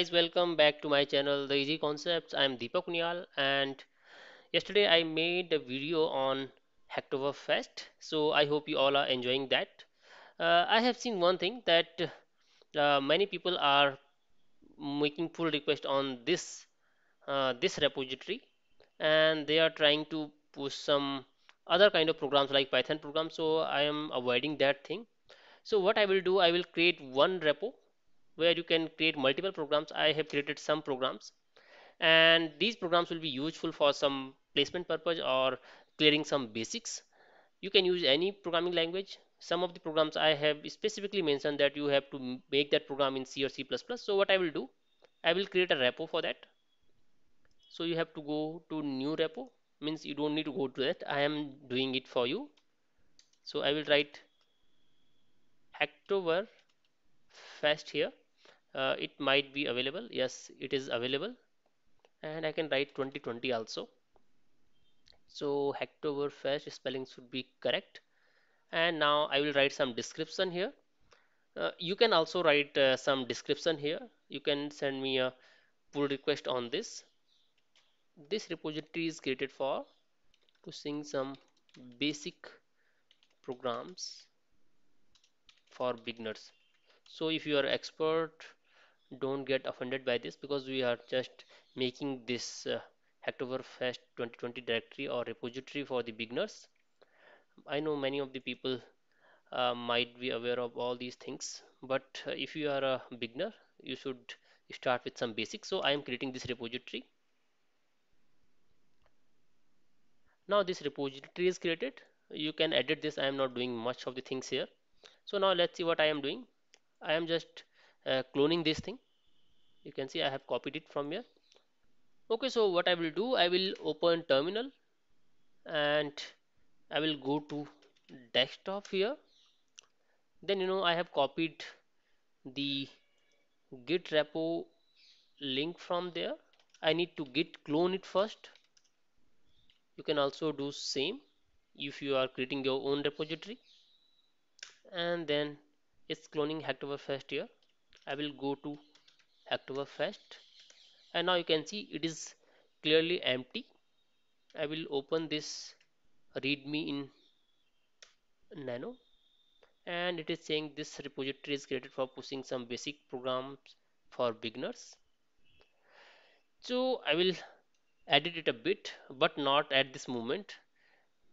guys welcome back to my channel the easy concepts i'm Deepak Unyal and yesterday I made a video on Hacktoberfest so I hope you all are enjoying that uh, I have seen one thing that uh, many people are making pull request on this uh, this repository and they are trying to push some other kind of programs like Python programs so I am avoiding that thing so what I will do I will create one repo where you can create multiple programs i have created some programs and these programs will be useful for some placement purpose or clearing some basics you can use any programming language some of the programs i have specifically mentioned that you have to make that program in c or c++ so what i will do i will create a repo for that so you have to go to new repo means you don't need to go to that i am doing it for you so i will write hacktober fast here uh, it might be available yes it is available and I can write 2020 also so hectoberfest spelling should be correct and now I will write some description here uh, you can also write uh, some description here you can send me a pull request on this this repository is created for pushing some basic programs for beginners so if you are expert don't get offended by this because we are just making this uh, Hacktoberfest 2020 directory or repository for the beginners. I know many of the people uh, might be aware of all these things, but uh, if you are a beginner, you should start with some basics. So I am creating this repository. Now this repository is created. You can edit this. I am not doing much of the things here. So now let's see what I am doing. I am just uh, cloning this thing you can see I have copied it from here okay so what I will do I will open terminal and I will go to desktop here then you know I have copied the git repo link from there I need to git clone it first you can also do same if you are creating your own repository and then it's cloning hacktoberfest here I will go to October 1st and now you can see it is clearly empty I will open this readme in nano and it is saying this repository is created for pushing some basic programs for beginners so I will edit it a bit but not at this moment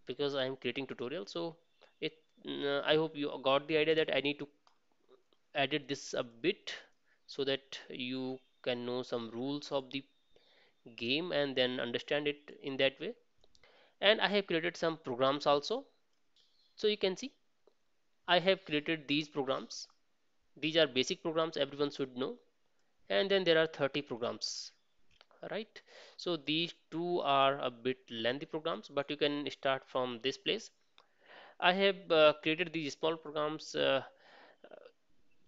because I am creating tutorial so it uh, I hope you got the idea that I need to edit this a bit so that you can know some rules of the game and then understand it in that way and I have created some programs also so you can see I have created these programs these are basic programs everyone should know and then there are 30 programs right so these two are a bit lengthy programs but you can start from this place I have uh, created these small programs uh,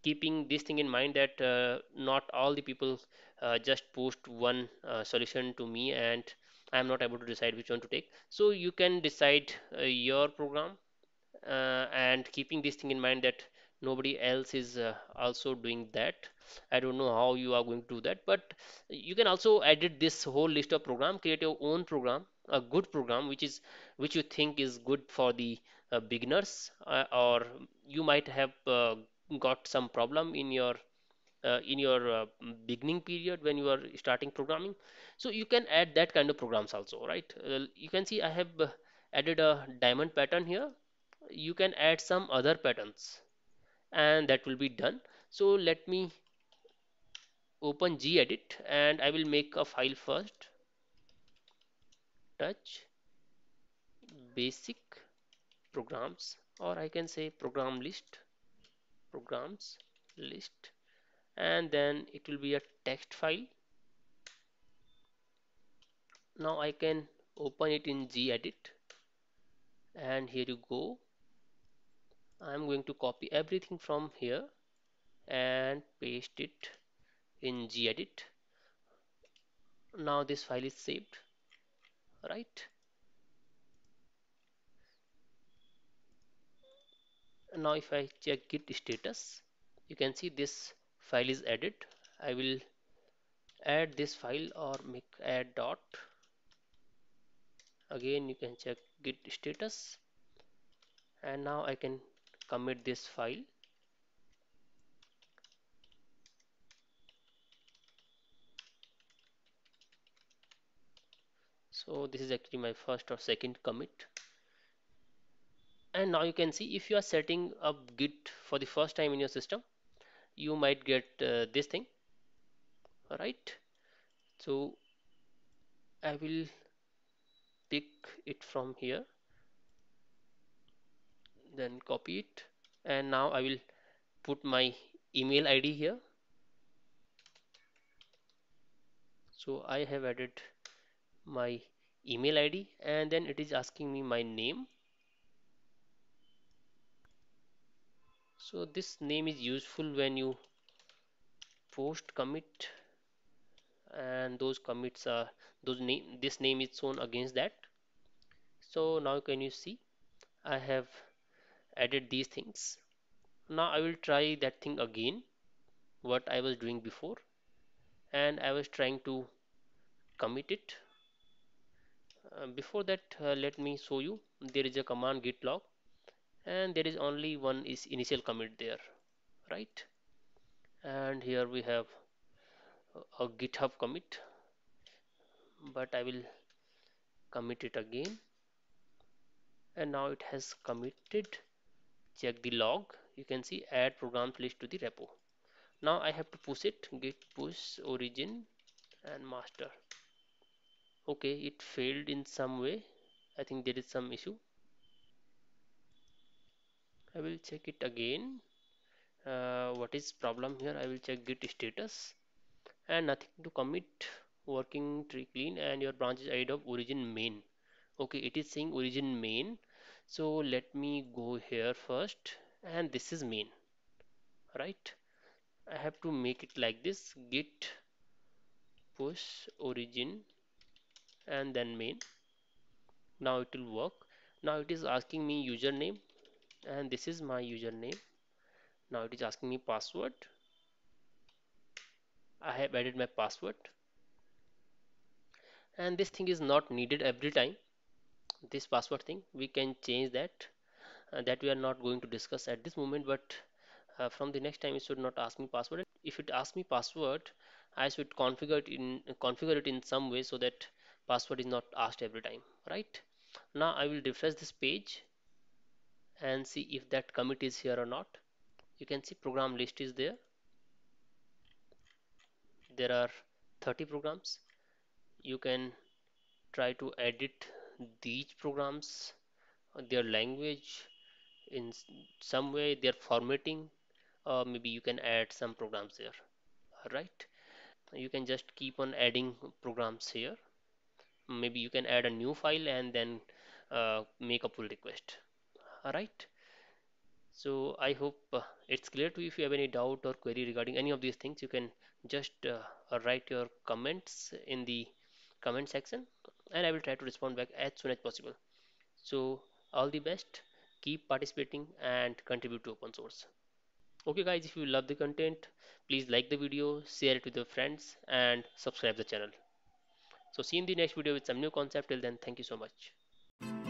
keeping this thing in mind that uh, not all the people uh, just post one uh, solution to me and I'm not able to decide which one to take so you can decide uh, your program uh, and keeping this thing in mind that nobody else is uh, also doing that I don't know how you are going to do that but you can also edit this whole list of program create your own program a good program which is which you think is good for the beginners or you might have got some problem in your uh, in your uh, beginning period when you are starting programming so you can add that kind of programs also right uh, you can see i have uh, added a diamond pattern here you can add some other patterns and that will be done so let me open gedit and i will make a file first touch basic programs or i can say program list programs list and then it will be a text file now I can open it in gedit and here you go I'm going to copy everything from here and paste it in gedit now this file is saved right now if I check git status you can see this file is added I will add this file or make add dot again you can check git status and now I can commit this file so this is actually my first or second commit and now you can see if you are setting up git for the first time in your system you might get uh, this thing all right so I will pick it from here then copy it and now I will put my email ID here so I have added my email ID and then it is asking me my name so this name is useful when you post commit and those commits are those name this name is shown against that so now can you see I have added these things now I will try that thing again what I was doing before and I was trying to commit it uh, before that uh, let me show you there is a command git log and there is only one is initial commit there right and here we have a github commit but I will commit it again and now it has committed check the log you can see add programs list to the repo now I have to push it git push origin and master okay it failed in some way I think there is some issue I will check it again uh, what is problem here I will check git status and nothing to commit working tree clean and your branch is id of origin main okay it is saying origin main so let me go here first and this is main right I have to make it like this git push origin and then main now it will work now it is asking me username and this is my username now it is asking me password I have added my password and this thing is not needed every time this password thing we can change that uh, that we are not going to discuss at this moment but uh, from the next time it should not ask me password if it asks me password I should configure it in configure it in some way so that password is not asked every time right now I will refresh this page and see if that commit is here or not you can see program list is there there are 30 programs you can try to edit these programs their language in some way their formatting uh, maybe you can add some programs there all right you can just keep on adding programs here maybe you can add a new file and then uh, make a pull request alright so I hope uh, it's clear to you if you have any doubt or query regarding any of these things you can just uh, write your comments in the comment section and I will try to respond back as soon as possible so all the best keep participating and contribute to open source okay guys if you love the content please like the video share it with your friends and subscribe the channel so see you in the next video with some new concept till then thank you so much